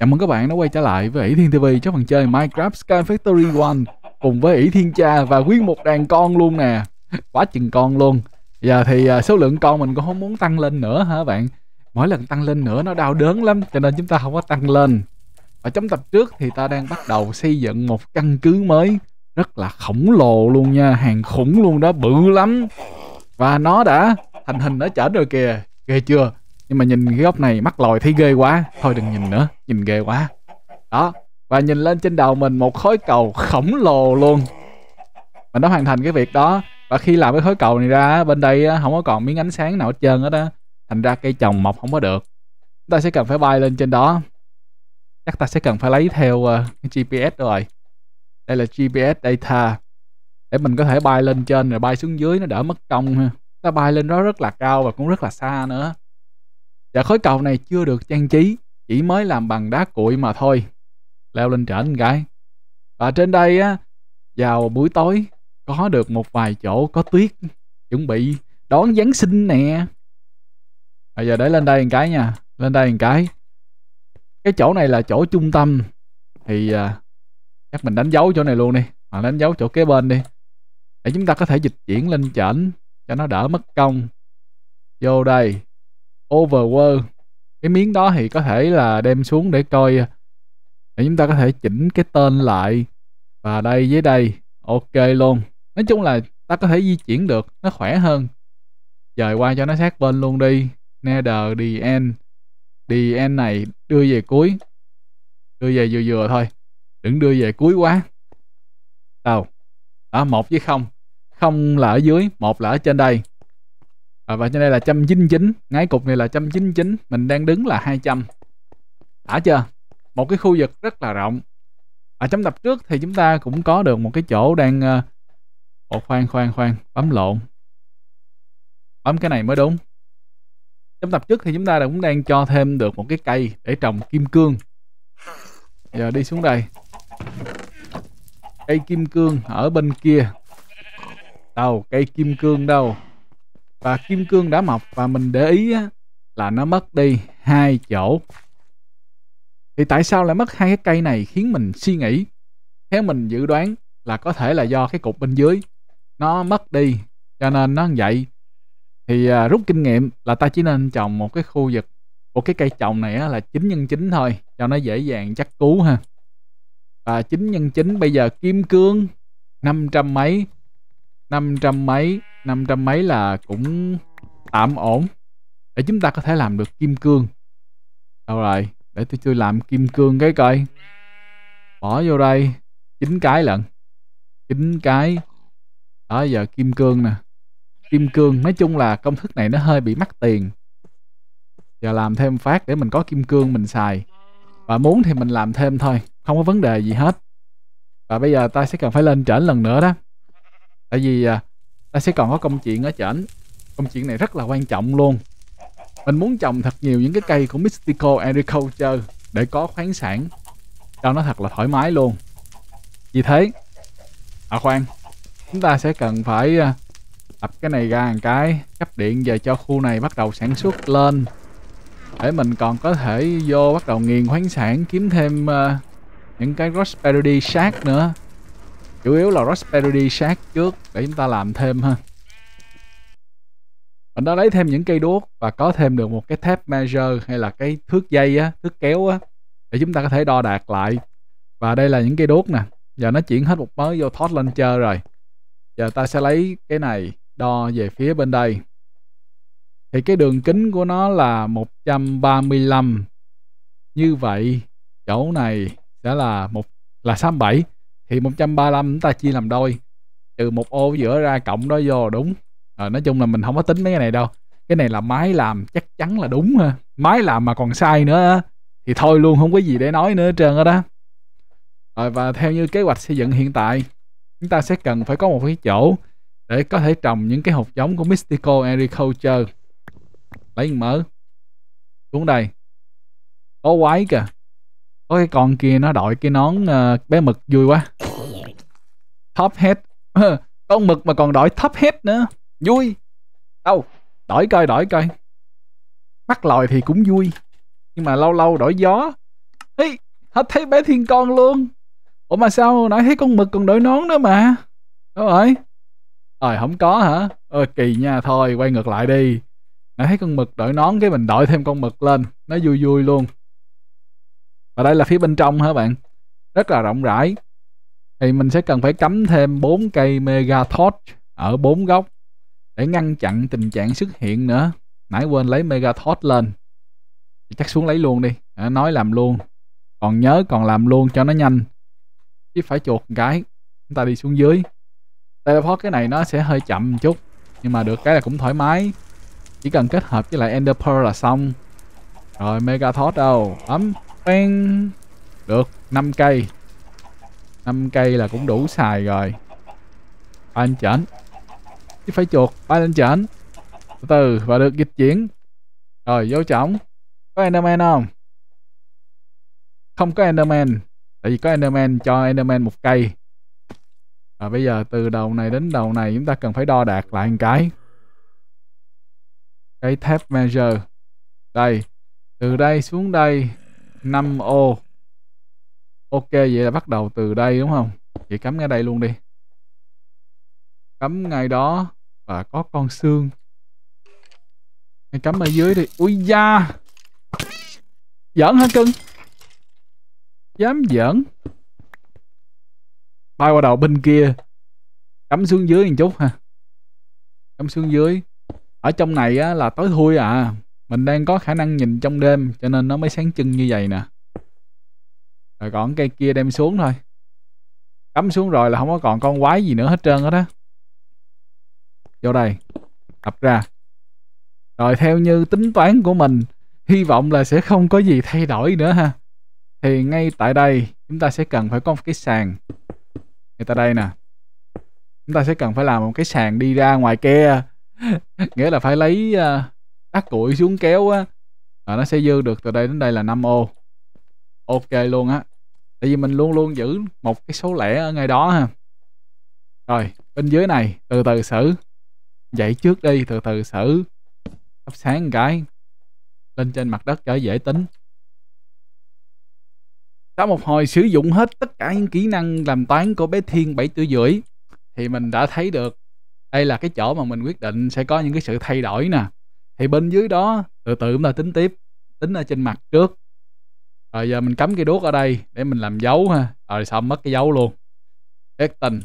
Chào mừng các bạn đã quay trở lại với ỷ Thiên TV cho phần chơi Minecraft Sky Factory One cùng với ỷ Thiên Cha và nguyên một đàn con luôn nè. Quá chừng con luôn. Giờ thì à, số lượng con mình cũng không muốn tăng lên nữa hả bạn? Mỗi lần tăng lên nữa nó đau đớn lắm cho nên chúng ta không có tăng lên. Ở trong tập trước thì ta đang bắt đầu xây dựng một căn cứ mới rất là khổng lồ luôn nha, hàng khủng luôn đó, bự lắm. Và nó đã thành hình ở trở rồi kìa, ghê chưa? nhưng mà nhìn cái góc này mắt lòi thấy ghê quá thôi đừng nhìn nữa nhìn ghê quá đó và nhìn lên trên đầu mình một khối cầu khổng lồ luôn mình đã hoàn thành cái việc đó và khi làm cái khối cầu này ra bên đây không có còn miếng ánh sáng nào hết trơn hết á thành ra cây trồng mọc không có được chúng ta sẽ cần phải bay lên trên đó chắc ta sẽ cần phải lấy theo ờ, cái gps rồi đây là gps data để mình có thể bay lên trên rồi bay xuống dưới nó đỡ mất công ha ta bay lên đó rất là cao và cũng rất là xa nữa và dạ, khối cầu này chưa được trang trí, chỉ mới làm bằng đá cuội mà thôi. Leo lên trển cái Và trên đây á, vào buổi tối có được một vài chỗ có tuyết chuẩn bị đón Giáng sinh nè. Bây giờ để lên đây một cái nha, lên đây một cái. Cái chỗ này là chỗ trung tâm thì à, chắc mình đánh dấu chỗ này luôn đi, mà đánh dấu chỗ kế bên đi. Để chúng ta có thể dịch chuyển lên trển cho nó đỡ mất công. Vô đây, overworld cái miếng đó thì có thể là đem xuống để coi à. để chúng ta có thể chỉnh cái tên lại và đây với đây ok luôn nói chung là ta có thể di chuyển được nó khỏe hơn dời qua cho nó sát bên luôn đi nether dn dn này đưa về cuối đưa về vừa vừa thôi đừng đưa về cuối quá đâu đó một với không không là ở dưới một là ở trên đây à, và trên đây là trăm chín chín ngái cục này là trăm chín chín mình đang đứng là 200 đã chưa một cái khu vực rất là rộng ở à, trong tập trước thì chúng ta cũng có được một cái chỗ đang ờ, Ồ khoan khoan khoan bấm lộn bấm cái này mới đúng trong tập trước thì chúng ta cũng đang cho thêm được một cái cây để trồng kim cương giờ đi xuống đây cây kim cương ở bên kia đâu cây kim cương đâu và kim cương đã mọc và mình để ý là nó mất đi hai chỗ thì tại sao lại mất hai cái cây này khiến mình suy nghĩ theo mình dự đoán là có thể là do cái cục bên dưới nó mất đi cho nên nó vậy thì à, rút kinh nghiệm là ta chỉ nên trồng một cái khu vực của cái cây trồng này á, là chín nhân chín thôi cho nó dễ dàng chắc cú ha và chín nhân chín bây giờ kim cương năm trăm mấy năm trăm mấy 500 mấy là cũng tạm ổn để chúng ta có thể làm được kim cương đâu rồi để tôi chưa làm kim cương cái coi bỏ vô đây chín cái lận chín cái đó giờ kim cương nè kim cương nói chung là công thức này nó hơi bị mắc tiền giờ làm thêm phát để mình có kim cương mình xài và muốn thì mình làm thêm thôi không có vấn đề gì hết và bây giờ ta sẽ cần phải lên trển lần nữa đó tại vì à, ta sẽ còn có công chuyện ở trển công chuyện này rất là quan trọng luôn mình muốn trồng thật nhiều những cái cây của mystical agriculture để có khoáng sản cho nó thật là thoải mái luôn vì thế à khoan chúng ta sẽ cần phải à, tập cái này ra một cái cấp điện về cho khu này bắt đầu sản xuất lên để mình còn có thể vô bắt đầu nghiền khoáng sản kiếm thêm uh, những cái prosperity shack nữa chủ yếu là Raspberry đi sát trước để chúng ta làm thêm ha mình đã lấy thêm những cây đuốc và có thêm được một cái thép measure hay là cái thước dây á, thước kéo á để chúng ta có thể đo đạt lại và đây là những cây đuốc nè giờ nó chuyển hết một mớ vô thoát lên chơi rồi giờ ta sẽ lấy cái này đo về phía bên đây thì cái đường kính của nó là 135 như vậy chỗ này sẽ là một là 67 thì 135 chúng ta chia làm đôi từ một ô giữa ra cộng đó vô đúng à, nói chung là mình không có tính mấy cái này đâu cái này là máy làm chắc chắn là đúng ha máy làm mà còn sai nữa thì thôi luôn không có gì để nói nữa hết trơn đó rồi và theo như kế hoạch xây dựng hiện tại chúng ta sẽ cần phải có một cái chỗ để có thể trồng những cái hột giống của Mystical Agriculture lấy mở xuống đây có quái kìa có cái con kia nó đội cái nón uh, bé mực vui quá top hết con mực mà còn đội top hết nữa vui đâu đổi coi đổi coi bắt lòi thì cũng vui nhưng mà lâu lâu đổi gió hey, hết thấy bé thiên con luôn ủa mà sao nãy thấy con mực còn đội nón nữa mà đúng rồi ờ không có hả ờ kỳ nha thôi quay ngược lại đi nãy thấy con mực đội nón cái mình đội thêm con mực lên nó vui vui luôn và đây là phía bên trong hả bạn rất là rộng rãi thì mình sẽ cần phải cắm thêm bốn cây mega torch ở bốn góc để ngăn chặn tình trạng xuất hiện nữa nãy quên lấy mega torch lên chắc xuống lấy luôn đi nói làm luôn còn nhớ còn làm luôn cho nó nhanh chứ phải chuột một cái chúng ta đi xuống dưới teleport cái này nó sẽ hơi chậm một chút nhưng mà được cái là cũng thoải mái chỉ cần kết hợp với lại ender pearl là xong rồi mega torch đâu ấm Quen Được 5 cây 5 cây là cũng đủ xài rồi Ba lên chảnh Chứ phải chuột Ba lên chảnh Từ từ Và được dịch chuyển Rồi vô trọng Có Enderman không? Không có Enderman Tại vì có Enderman cho Enderman một cây à, bây giờ từ đầu này đến đầu này chúng ta cần phải đo đạt lại một cái cái thép measure đây từ đây xuống đây 5 ô ok vậy là bắt đầu từ đây đúng không vậy cắm ngay đây luôn đi cắm ngay đó và có con xương ngay cắm ở dưới đi ui da giỡn hả cưng dám giỡn bay qua đầu bên kia cắm xuống dưới một chút ha cắm xuống dưới ở trong này á, là tối thui à mình đang có khả năng nhìn trong đêm cho nên nó mới sáng trưng như vậy nè rồi còn cây kia đem xuống thôi cắm xuống rồi là không có còn con quái gì nữa hết trơn hết á vô đây tập ra rồi theo như tính toán của mình hy vọng là sẽ không có gì thay đổi nữa ha thì ngay tại đây chúng ta sẽ cần phải có một cái sàn ngay tại đây nè chúng ta sẽ cần phải làm một cái sàn đi ra ngoài kia nghĩa là phải lấy uh, đắt củi xuống kéo á là nó sẽ dư được từ đây đến đây là 5 ô ok luôn á tại vì mình luôn luôn giữ một cái số lẻ ở ngay đó ha rồi bên dưới này từ từ xử dậy trước đi từ từ xử thắp sáng một cái lên trên mặt đất cho dễ tính sau một hồi sử dụng hết tất cả những kỹ năng làm toán của bé Thiên bảy tuổi rưỡi thì mình đã thấy được đây là cái chỗ mà mình quyết định sẽ có những cái sự thay đổi nè thì bên dưới đó từ từ chúng ta tính tiếp tính ở trên mặt trước rồi giờ mình cắm cái đuốc ở đây để mình làm dấu ha rồi xong mất cái dấu luôn ép tình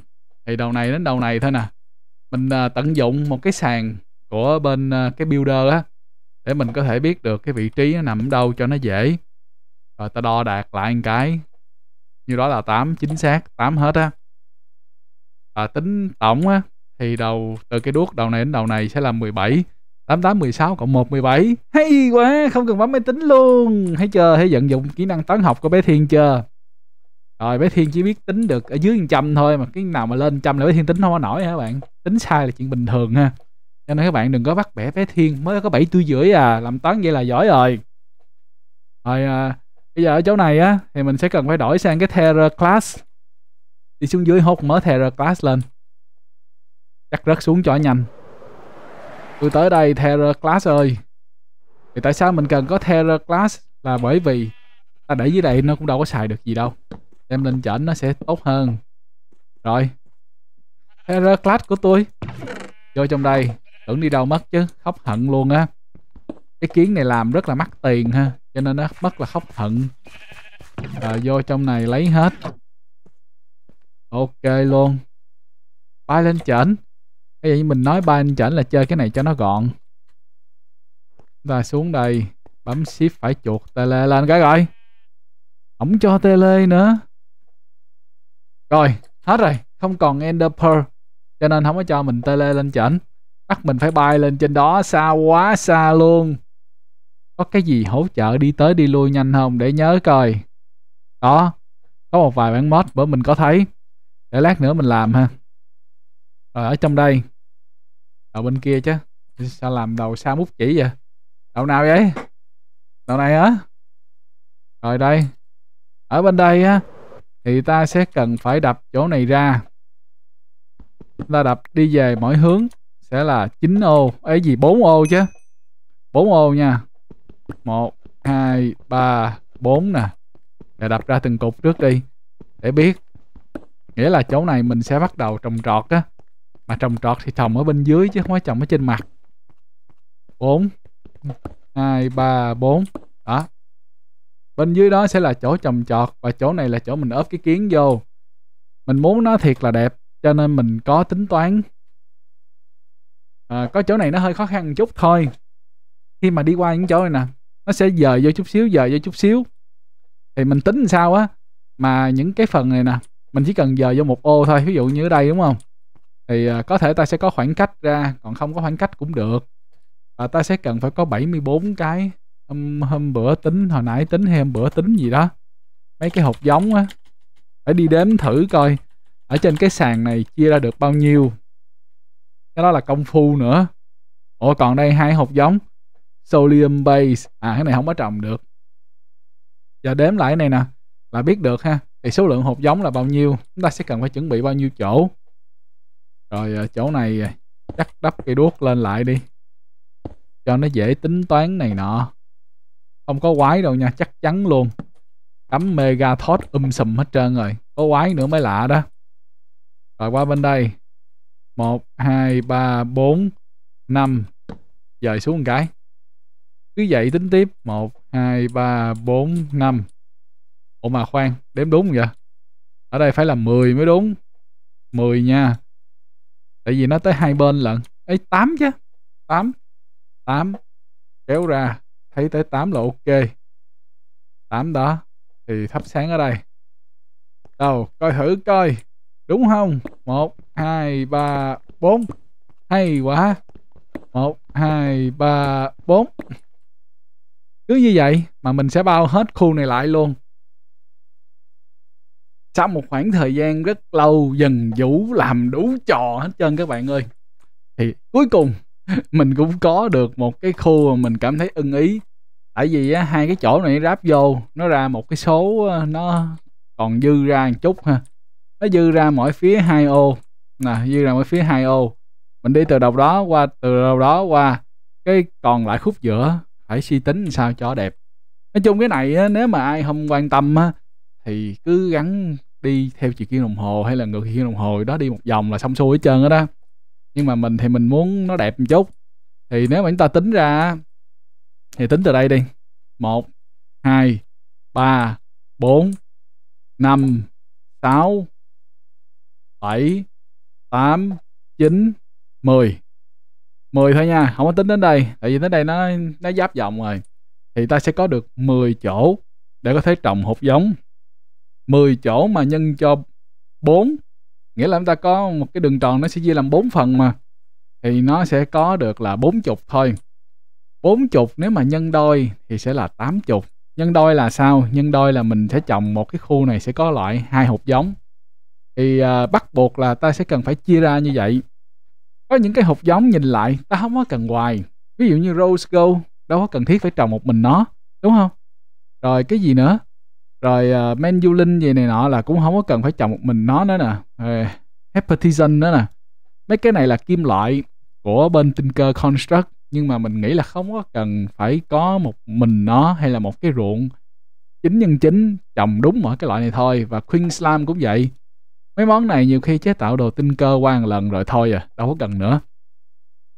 thì đầu này đến đầu này thôi nè mình à, tận dụng một cái sàn của bên à, cái builder á để mình có thể biết được cái vị trí nó nằm ở đâu cho nó dễ rồi ta đo đạt lại một cái như đó là 8 chính xác 8 hết á à, tính tổng á thì đầu từ cái đuốc đầu này đến đầu này sẽ là 17 8816 cộng 117 Hay quá không cần bấm máy tính luôn Hãy chờ hãy vận dụng kỹ năng toán học của bé Thiên chưa Rồi bé Thiên chỉ biết tính được ở dưới 100 thôi Mà cái nào mà lên trăm là bé Thiên tính không có nổi hả các bạn Tính sai là chuyện bình thường ha Cho nên các bạn đừng có bắt bẻ bé Thiên Mới có 7 tuổi rưỡi à Làm toán vậy là giỏi rồi Rồi à, bây giờ ở chỗ này á Thì mình sẽ cần phải đổi sang cái Terra Class Đi xuống dưới hốt mở Terra Class lên Chắc rớt xuống cho nhanh tôi tới đây Terra Class ơi thì tại sao mình cần có Terra Class là bởi vì ta để dưới đây nó cũng đâu có xài được gì đâu đem lên chảnh nó sẽ tốt hơn rồi Terra Class của tôi vô trong đây tưởng đi đâu mất chứ khóc hận luôn á cái kiến này làm rất là mắc tiền ha cho nên nó mất là khóc hận à, vô trong này lấy hết ok luôn bay lên chảnh Bây giờ mình nói ba anh chảnh là chơi cái này cho nó gọn ta xuống đây bấm shift phải chuột tele lên cái rồi ổng cho tele nữa rồi hết rồi không còn ender pearl cho nên không có cho mình tele lên chảnh bắt mình phải bay lên trên đó xa quá xa luôn có cái gì hỗ trợ đi tới đi lui nhanh không để nhớ coi đó có một vài bản mod bữa mình có thấy để lát nữa mình làm ha rồi ở trong đây ở bên kia chứ sao làm đầu xa mút chỉ vậy đầu nào vậy đầu này hả rồi đây ở bên đây á thì ta sẽ cần phải đập chỗ này ra ta đập đi về mỗi hướng sẽ là 9 ô ấy gì 4 ô chứ 4 ô nha 1 2 3 4 nè để đập ra từng cục trước đi để biết nghĩa là chỗ này mình sẽ bắt đầu trồng trọt á mà trồng trọt thì trồng ở bên dưới chứ không phải trồng ở trên mặt 4 2 3 4 đó bên dưới đó sẽ là chỗ trồng trọt và chỗ này là chỗ mình ốp cái kiến vô mình muốn nó thiệt là đẹp cho nên mình có tính toán à, có chỗ này nó hơi khó khăn một chút thôi khi mà đi qua những chỗ này nè nó sẽ dời vô chút xíu dời vô chút xíu thì mình tính sao á mà những cái phần này nè mình chỉ cần dời vô một ô thôi ví dụ như ở đây đúng không thì à, có thể ta sẽ có khoảng cách ra còn không có khoảng cách cũng được và ta sẽ cần phải có 74 cái hôm, hôm bữa tính hồi nãy tính hay hôm bữa tính gì đó mấy cái hộp giống á phải đi đếm thử coi ở trên cái sàn này chia ra được bao nhiêu cái đó là công phu nữa ủa còn đây hai hộp giống solium base à cái này không có trồng được giờ đếm lại cái này nè là biết được ha thì số lượng hộp giống là bao nhiêu chúng ta sẽ cần phải chuẩn bị bao nhiêu chỗ rồi ờ, chỗ này ờ, chắc đắp cây đuốc lên lại đi cho nó dễ tính toán này nọ không có quái đâu nha chắc chắn luôn cắm mega thot um sùm hết trơn rồi có quái nữa mới lạ đó rồi qua bên đây một hai ba bốn năm dời xuống một cái cứ vậy tính tiếp một hai ba bốn năm ủa mà khoan đếm đúng không vậy ở đây phải là 10 mới đúng 10 nha tại vì nó tới hai bên lận ấy tám chứ tám tám kéo ra thấy tới tám là ok tám đó thì thắp sáng ở đây đâu coi thử coi đúng không một hai ba bốn hay quá một hai ba bốn cứ như vậy mà mình sẽ bao hết khu này lại luôn sau một khoảng thời gian rất lâu dần vũ làm đủ trò hết trơn các bạn ơi thì cuối cùng mình cũng có được một cái khu mà mình cảm thấy ưng ý tại vì á, hai cái chỗ này ráp vô nó ra một cái số ờ, nó còn dư ra một chút ha nó dư ra mỗi phía hai ô nè dư ra mỗi phía hai ô mình đi từ đầu đó qua từ đầu đó qua cái còn lại khúc giữa phải suy tính sao cho đẹp nói chung cái này á, nếu mà ai không quan tâm á, thì cứ gắn đi theo chiều kim đồng hồ hay là ngược chiều kim đồng hồ đó đi một vòng là xong xuôi hết trơn đó đó nhưng mà mình thì mình muốn nó đẹp một chút thì nếu mà chúng ta tính ra thì tính từ đây đi một hai ba bốn năm sáu bảy tám chín mười mười thôi nha không có tính đến đây tại vì đến đây nó nó giáp vòng rồi thì ta sẽ có được 10 chỗ để có thể trồng hột giống 10 chỗ mà nhân cho 4 nghĩa là chúng ta có một cái đường tròn nó sẽ chia làm 4 phần mà thì nó sẽ có được là 40 thôi 40 nếu mà nhân đôi thì sẽ là 80 nhân đôi là sao nhân đôi là mình sẽ trồng một cái khu này sẽ có loại hai hộp giống thì à, bắt buộc là ta sẽ cần phải chia ra như vậy có những cái hộp giống nhìn lại ta không có cần hoài ví dụ như rose gold đâu có cần thiết phải trồng một mình nó đúng không rồi cái gì nữa rồi uh, ờ, men du linh gì này nọ là cũng không có cần phải trồng một mình nó nữa nè uh, hepatizen nữa nè mấy cái này là kim loại của bên Tinker Construct nhưng mà mình nghĩ là không có cần phải có một mình nó hay là một cái ruộng chính nhân chính trồng đúng mỗi cái loại này thôi và Queen Slam cũng vậy mấy món này nhiều khi chế tạo đồ tinh cơ qua một lần rồi thôi à đâu có cần nữa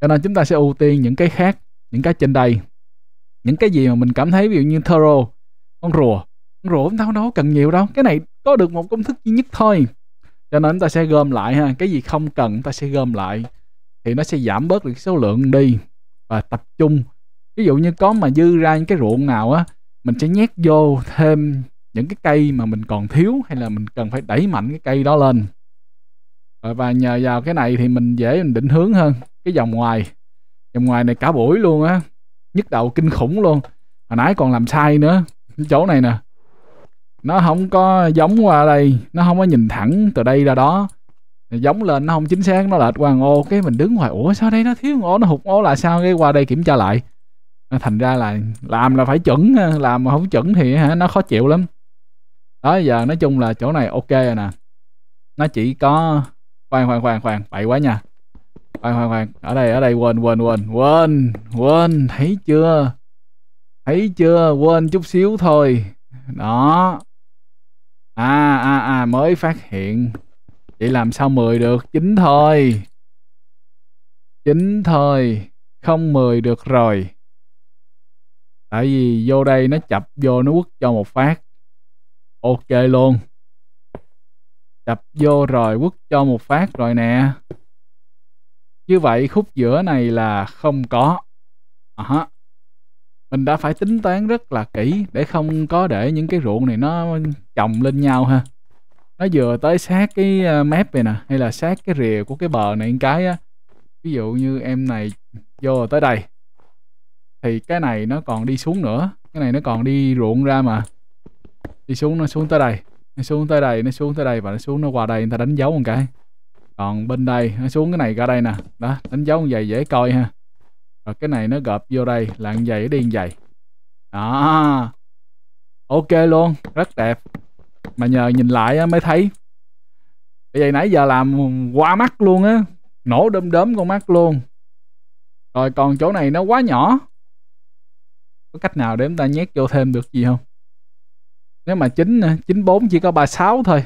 cho nên chúng ta sẽ ưu tiên những cái khác những cái trên đây những cái gì mà mình cảm thấy ví dụ như thorough con rùa rượu chúng ta đâu cần nhiều đâu cái này có được một công thức duy nhất thôi cho nên ta sẽ gom lại ha cái gì không cần ta sẽ gom lại thì nó sẽ giảm bớt được số lượng đi và tập trung ví dụ như có mà dư ra những cái ruộng nào á mình sẽ nhét vô thêm những cái cây mà mình còn thiếu hay là mình cần phải đẩy mạnh cái cây đó lên và nhờ vào cái này thì mình dễ mình định hướng hơn cái vòng ngoài vòng ngoài này cả buổi luôn á nhức đầu kinh khủng luôn hồi nãy còn làm sai nữa chỗ này nè nó không có giống qua đây nó không có nhìn thẳng từ đây ra đó giống lên nó không chính xác nó lệch qua ô cái mình đứng ngoài ủa sao đây nó thiếu ô nó hụt ô là sao cái qua đây kiểm tra lại thành ra là làm là phải chuẩn làm mà không chuẩn thì hả nó khó chịu lắm đó giờ nói chung là chỗ này ok rồi nè nó chỉ có khoan khoan khoan khoan bậy quá nha khoan khoan khoan ở đây ở đây quên quên quên quên quên thấy chưa thấy chưa quên chút xíu thôi đó à à à mới phát hiện vậy làm sao 10 được chín thôi chín thôi không 10 được rồi tại vì vô đây nó chập vô nó quất cho một phát ok luôn chập vô rồi quất cho một phát rồi nè như vậy khúc giữa này là không có à, mình đã phải tính toán rất là kỹ để không có để những cái ruộng này nó chồng lên nhau ha nó vừa tới sát cái ờ, mép này nè hay là sát cái rìa của cái bờ này cái á ví dụ như em này vô tới đây thì cái này nó còn đi xuống nữa cái này nó còn đi ruộng ra mà đi xuống nó xuống tới đây nó xuống tới đây nó xuống tới đây và nó xuống nó qua đây người ta đánh dấu một cái còn bên đây nó xuống cái này ra đây nè đó đánh dấu như vậy dễ coi ha rồi cái này nó gộp vô đây là như vậy đi như vậy. Đó. Ok luôn, rất đẹp. Mà nhờ nhìn lại mới thấy. Bây giờ nãy giờ làm qua mắt luôn á, nổ đom đóm con mắt luôn. Rồi còn chỗ này nó quá nhỏ. Có cách nào để chúng ta nhét vô thêm được gì không? Nếu mà 9 94 chỉ có 36 thôi.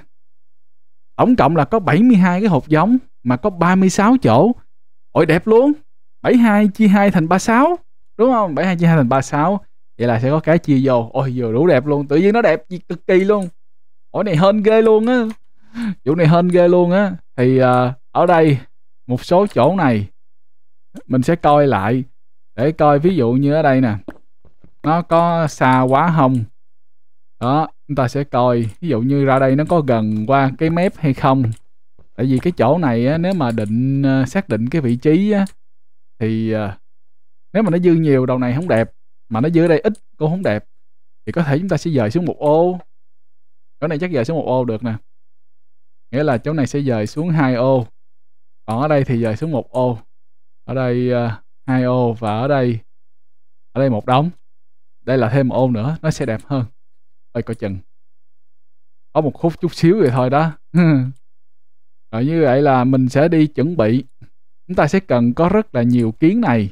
Tổng cộng là có 72 cái hộp giống mà có 36 chỗ. Ôi đẹp luôn. 72 chia 2 thành 36 đúng không 72 chia 2 thành 36 vậy là sẽ có cái chia vô ôi vừa đủ đẹp luôn tự nhiên nó đẹp cực kỳ luôn ổ này hên ghê luôn á vụ này hên ghê luôn á thì uh, ở đây một số chỗ này mình sẽ coi lại để coi ví dụ như ở đây nè nó có xa quá không đó chúng ta sẽ coi ví dụ như ra đây nó có gần qua cái mép hay không tại vì cái chỗ này á, nếu mà định à, xác định cái vị trí á, thì uh, nếu mà nó dư nhiều đầu này không đẹp mà nó dư ở đây ít cũng không đẹp thì có thể chúng ta sẽ dời xuống một ô chỗ này chắc dời xuống một ô được nè nghĩa là chỗ này sẽ dời xuống hai ô còn ở đây thì dời xuống một ô ở đây à, hai uh, ô và ở đây ở đây một đống đây là thêm một ô nữa nó sẽ đẹp hơn ơi coi chừng có một khúc chút xíu vậy thôi đó rồi như vậy là mình sẽ đi chuẩn bị chúng ta sẽ cần có rất là nhiều kiến này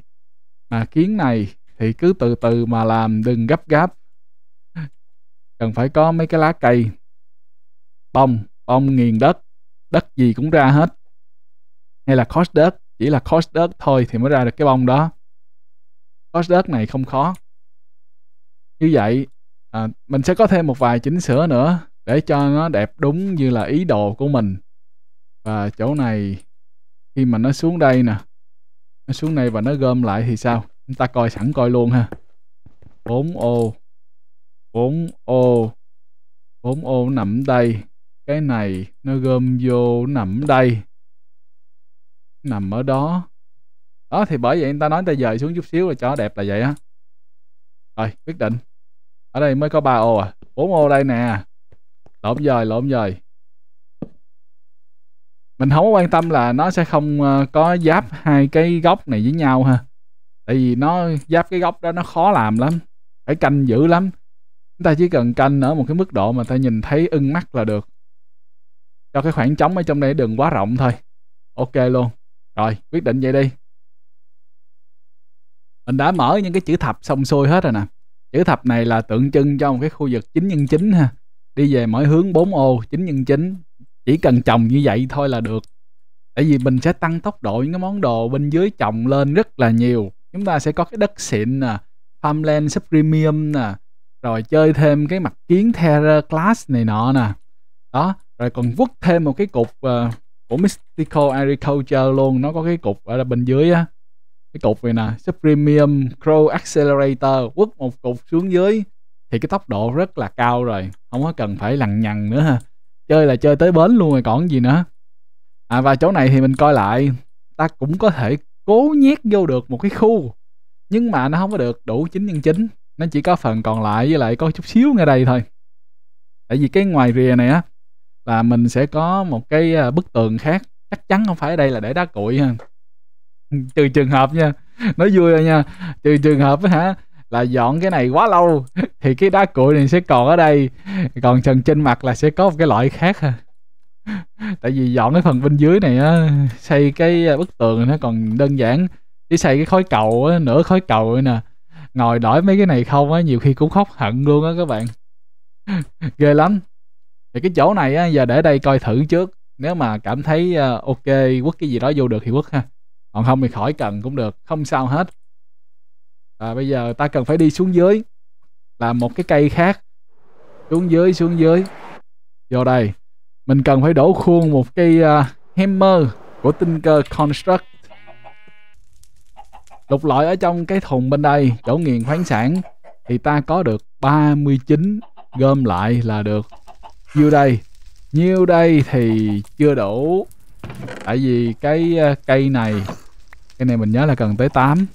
mà kiến này thì cứ từ từ mà làm đừng gấp gáp cần phải có mấy cái lá cây bông bông nghiền đất đất gì cũng ra hết hay là cost đất chỉ là cost đất thôi thì mới ra được cái bông đó cost đất này không khó như vậy à, mình sẽ có thêm một vài chỉnh sửa nữa để cho nó đẹp đúng như là ý đồ của mình và chỗ này khi mà nó xuống đây nè nó xuống đây và nó gom lại thì sao chúng ta coi sẵn coi luôn ha 4 ô 4 ô 4 ô nằm đây cái này nó gom vô nằm đây nằm ở đó đó thì bởi vậy người ta nói người ta dời xuống chút xíu là cho nó đẹp là vậy á rồi quyết định ở đây mới có ba ô à bốn ô đây nè lộn dời lộn dời mình không có quan tâm là nó sẽ không ờ, có giáp hai cái góc này với nhau ha tại vì nó giáp cái góc đó nó khó làm lắm phải canh dữ lắm chúng ta chỉ cần canh ở một cái mức độ mà ta nhìn thấy ưng mắt là được cho cái khoảng trống ở trong đây đừng quá rộng thôi ok luôn rồi quyết định vậy đi mình đã mở những cái chữ thập xong xuôi hết rồi nè chữ thập này là tượng trưng cho một cái khu vực chín nhân 9 ha đi về mỗi hướng 4 ô 9 nhân 9 chỉ cần trồng như vậy thôi là được Tại vì mình sẽ tăng tốc độ những cái món đồ bên dưới trồng lên rất là nhiều chúng ta sẽ có cái đất xịn nè farmland sub premium nè rồi chơi thêm cái mặt kiến terra class này nọ nè đó rồi còn vứt thêm một cái cục uh, của mystical agriculture luôn nó có cái cục ở bên dưới á cái cục này nè sub premium crow accelerator quất một cục xuống dưới thì cái tốc độ rất là cao rồi không có cần phải lằng nhằng nữa ha chơi là chơi tới bến luôn rồi còn gì nữa à và chỗ này thì mình coi lại ta cũng có thể cố nhét vô được một cái khu nhưng mà nó không có được đủ 9 nhân 9 nó chỉ có phần còn lại với lại có chút xíu ngay đây thôi tại vì cái ngoài rìa này á là mình sẽ có một cái à, bức tường khác chắc chắn không phải ở đây là để đá cuội ha trừ trường hợp nha nói vui rồi nha trừ trường hợp á hả là dọn cái này quá lâu thì cái đá cuội này sẽ còn ở đây còn trần trên mặt là sẽ có một cái loại khác à. ha tại vì dọn cái phần bên dưới này á xây cái à, bức tường nó còn đơn giản chỉ xây cái khối cầu á nửa khối cầu nè ngồi đổi mấy cái này không á nhiều khi cũng khóc hận luôn á các bạn ghê lắm thì cái chỗ này á giờ để đây coi thử trước nếu mà cảm thấy à, ok quất cái gì đó vô được thì quất ha còn không thì khỏi cần cũng được không sao hết và bây giờ ta cần phải đi xuống dưới làm một cái cây khác xuống dưới xuống dưới vô đây mình cần phải đổ khuôn một cây uh, à, hammer của Tinker Construct lục lọi ở trong cái thùng bên đây chỗ nghiền khoáng sản thì ta có được 39 gom lại là được nhiêu đây nhiêu đây thì chưa đủ tại vì cái uh, cây này cây này mình nhớ là cần tới 8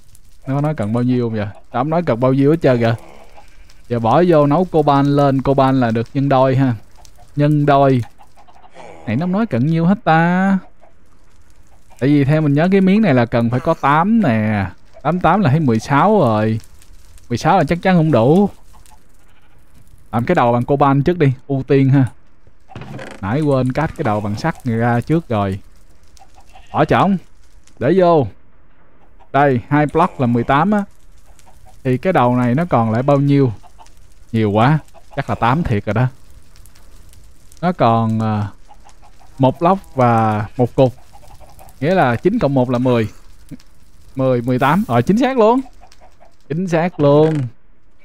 nó nói cần bao nhiêu không vậy tám nói cần bao nhiêu hết trơn kìa giờ bỏ vô nấu cô ban lên cô ban là được nhân đôi ha nhân đôi này nó nói cần nhiêu hết ta tại vì theo mình nhớ cái miếng này là cần phải có 8 nè 88 là thấy 16 rồi 16 là chắc chắn không đủ làm cái đầu bằng cô ban trước đi ưu tiên ha nãy quên cắt cái đầu bằng sắt ra trước rồi bỏ trống để vô đây hai block là 18 á thì cái đầu này nó còn lại bao nhiêu nhiều quá chắc là 8 thiệt rồi đó nó còn à, một block và một cục nghĩa là 9 cộng 1 là 10 10 18 rồi chính xác luôn chính xác luôn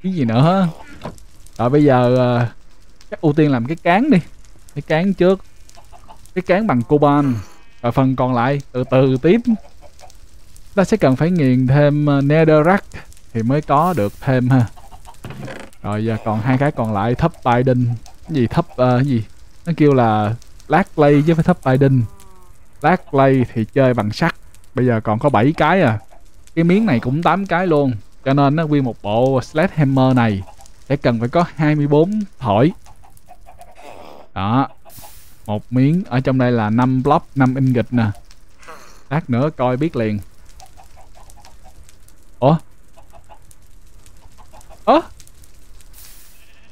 cái gì nữa rồi bây giờ à, chắc ưu tiên làm cái cán đi cái cán trước cái cán bằng coban rồi phần còn lại từ từ tiếp ta sẽ cần phải nghiền thêm ờ, netherrack thì mới có được thêm ha rồi giờ còn hai cái còn lại thấp biden gì thấp uh, gì nó kêu là lát play với phải thấp biden lát play thì chơi bằng sắt bây giờ còn có 7 cái à cái miếng này cũng 8 cái luôn cho nên nó nguyên một bộ hammer này sẽ cần phải có 24 thỏi đó một miếng ở trong đây là 5 block 5 ingot nè lát nữa coi biết liền Ủa? Ủa?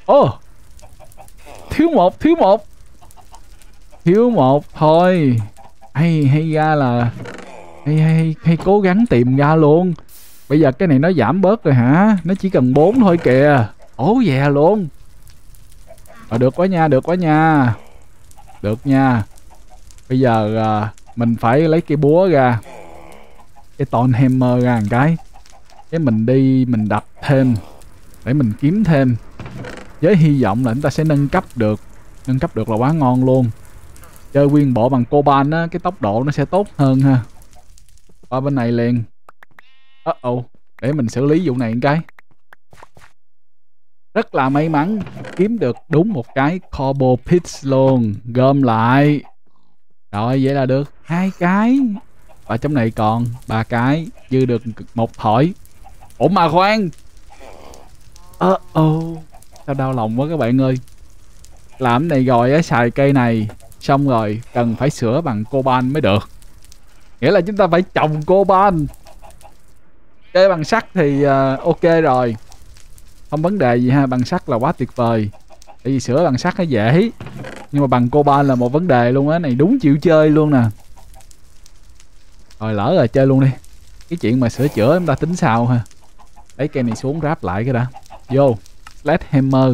Ồ Thiếu một, thiếu một Thiếu một thôi Hay hay ra là hay, hay, hay cố gắng tìm ra luôn Bây giờ cái này nó giảm bớt rồi hả Nó chỉ cần bốn thôi kìa Ố dè yeah luôn à, Được quá nha, được quá nha Được nha Bây giờ à, mình phải lấy cái búa ra Cái ton hammer ra một cái cái mình đi mình đập thêm để mình kiếm thêm với hy vọng là chúng ta sẽ nâng cấp được nâng cấp được là quá ngon luôn chơi nguyên bộ bằng coban á cái tốc độ nó sẽ tốt hơn ha qua bên này liền ớ uh -oh. để mình xử lý vụ này một cái rất là may mắn kiếm được đúng một cái combo pits luôn gom lại rồi vậy là được hai cái và trong này còn ba cái dư được một thỏi Ủa mà khoan Uh oh Sao đau lòng quá các bạn ơi Làm này rồi á xài cây này Xong rồi cần phải sửa bằng coban mới được Nghĩa là chúng ta phải trồng coban Cây bằng sắt thì uh, ok rồi Không vấn đề gì ha Bằng sắt là quá tuyệt vời Tại vì sửa bằng sắt nó dễ Nhưng mà bằng coban là một vấn đề luôn á Này đúng chịu chơi luôn nè Rồi lỡ rồi chơi luôn đi Cái chuyện mà sửa chữa chúng ta tính sao ha lấy cây này xuống ráp lại cái đã vô hammer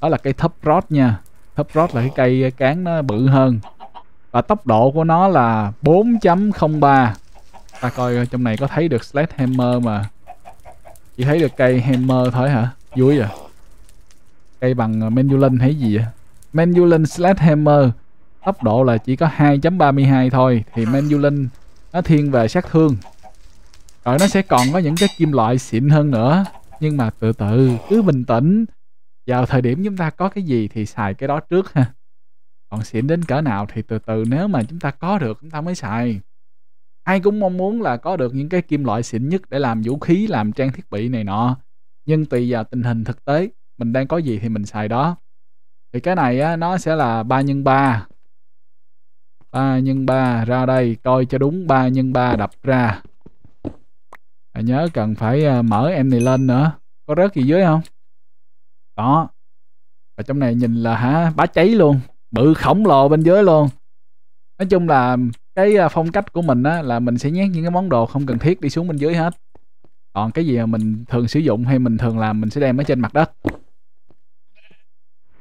đó là cây thấp rod nha thấp rod là cái cây ờ, cán nó bự hơn và tốc độ của nó là 4.03 ta coi ờ, trong này có thấy được hammer mà chỉ thấy được cây hammer thôi hả vui à cây bằng ờ, mandolin thấy gì vậy mandolin hammer tốc độ là chỉ có 2.32 thôi thì mandolin nó thiên về sát thương rồi ờ, nó sẽ còn có những cái kim loại xịn hơn nữa nhưng mà từ từ cứ bình tĩnh vào thời điểm chúng ta có cái gì thì xài cái đó trước ha còn xịn đến cỡ nào thì từ từ nếu mà chúng ta có được chúng ta mới xài ai cũng mong muốn là có được những cái kim loại xịn nhất để làm vũ khí làm trang thiết bị này nọ nhưng tùy vào tình hình thực tế mình đang có gì thì mình xài đó thì cái này á, nó sẽ là 3 nhân 3 3 nhân 3 ra đây coi cho đúng 3 nhân 3 đập ra à, nhớ cần phải à, mở em này lên nữa có rớt gì dưới không có ở trong này nhìn là hả bá cháy luôn bự khổng lồ bên dưới luôn nói chung là cái à, phong cách của mình á là mình sẽ nhét những cái món đồ không cần thiết đi xuống bên dưới hết còn cái gì mà mình thường sử dụng hay mình thường làm mình sẽ đem ở trên mặt đất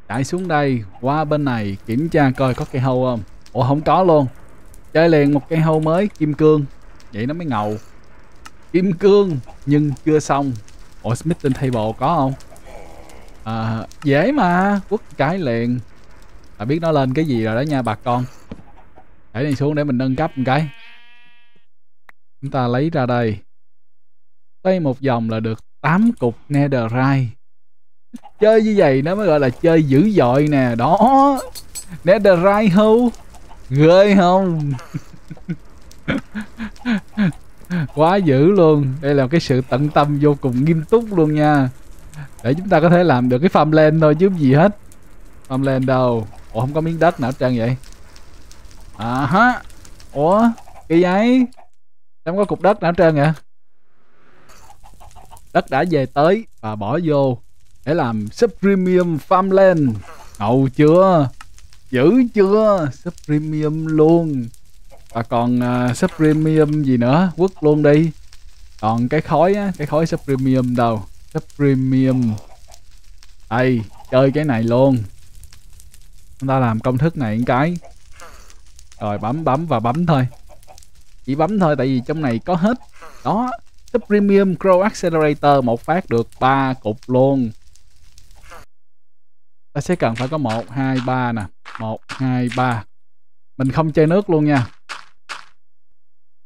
chạy xuống đây qua bên này kiểm tra coi có cây hâu không ủa không có luôn chơi liền một cây hâu mới kim cương vậy nó mới ngầu kim cương nhưng chưa xong ủa smithing table có không à, dễ mà quất cái liền là biết nó lên cái gì rồi đó nha bà con để này xuống để mình nâng cấp một cái chúng ta lấy ra đây xoay một vòng là được 8 cục netherite chơi như vậy nó mới gọi là chơi dữ dội nè đó netherite hưu ghê không quá dữ luôn đây là một cái sự tận tâm vô cùng nghiêm túc luôn nha để chúng ta có thể làm được cái farm lên thôi chứ gì hết farm lên đâu ủa không có miếng đất nào trang vậy à ha ủa cái giấy? Em có cục đất nào trơn vậy đất đã về tới và bỏ vô để làm sub premium farm farmland ngầu chưa dữ chưa sub premium luôn và còn uh, à, sub gì nữa quất luôn đi còn cái khói á cái khói sub đâu sub đây chơi cái này luôn chúng ta làm công thức này một cái rồi bấm bấm và bấm thôi chỉ bấm thôi tại vì trong này có hết đó sub grow accelerator một phát được ba cục luôn ta sẽ cần phải có một hai ba nè một hai ba mình không chơi nước luôn nha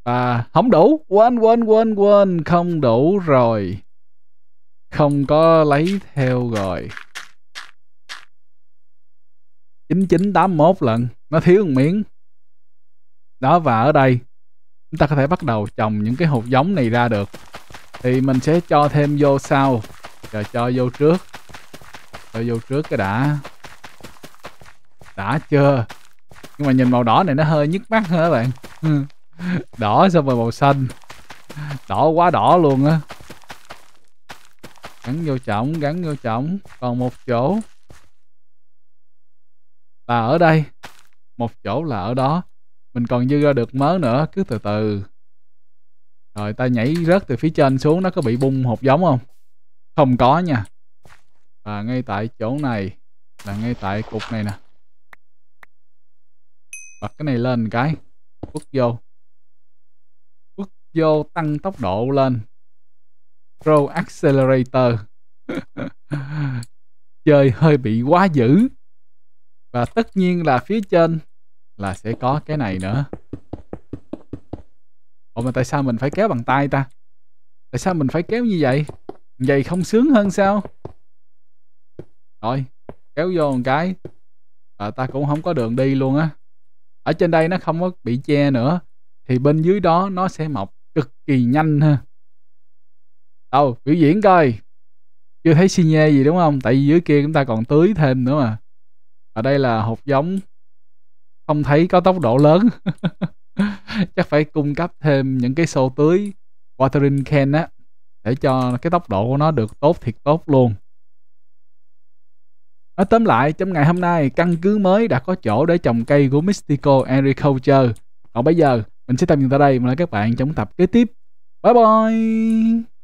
à không đủ quên quên quên quên không đủ rồi không có lấy theo rồi 9981 lần nó thiếu một miếng đó và ở đây chúng ta có thể bắt đầu trồng những cái hột giống này ra được thì mình sẽ cho thêm vô sau rồi cho vô trước cho vô trước cái đã đã chưa nhưng mà nhìn màu đỏ này nó hơi nhức mắt hả các bạn ừ. đỏ xong rồi màu xanh đỏ quá đỏ luôn á gắn vô trọng gắn vô trọng còn một chỗ là ở đây một chỗ là ở đó mình còn dư ra được mớ nữa cứ từ từ rồi ta nhảy rớt từ phía trên xuống nó có bị bung hột giống không không có nha và ngay tại chỗ này là ngay tại cục này nè bật cái này lên cái quất vô vô tăng tốc độ lên Pro Accelerator chơi hơi bị quá dữ và tất nhiên là phía trên là sẽ có cái này nữa Ủa mà tại sao mình phải kéo bằng tay ta Tại sao mình phải kéo như vậy Vậy không sướng hơn sao Rồi Kéo vô một cái Và ta cũng không có đường đi luôn á Ở trên đây nó không có bị che nữa Thì bên dưới đó nó sẽ mọc cực kỳ nhanh ha đâu biểu diễn coi chưa thấy xi nhê gì đúng không tại vì dưới kia chúng ta còn tưới thêm nữa mà ở đây là hột giống không thấy có tốc độ lớn chắc phải cung cấp thêm những cái xô tưới watering can á để cho cái tốc độ của nó được tốt thiệt tốt luôn Nói tóm lại, trong ngày hôm nay, căn cứ mới đã có chỗ để trồng cây của Mystico Agriculture. Còn bây giờ, mình sẽ tạm dừng tại đây. Mình là các bạn trong tập kế tiếp. Bye bye!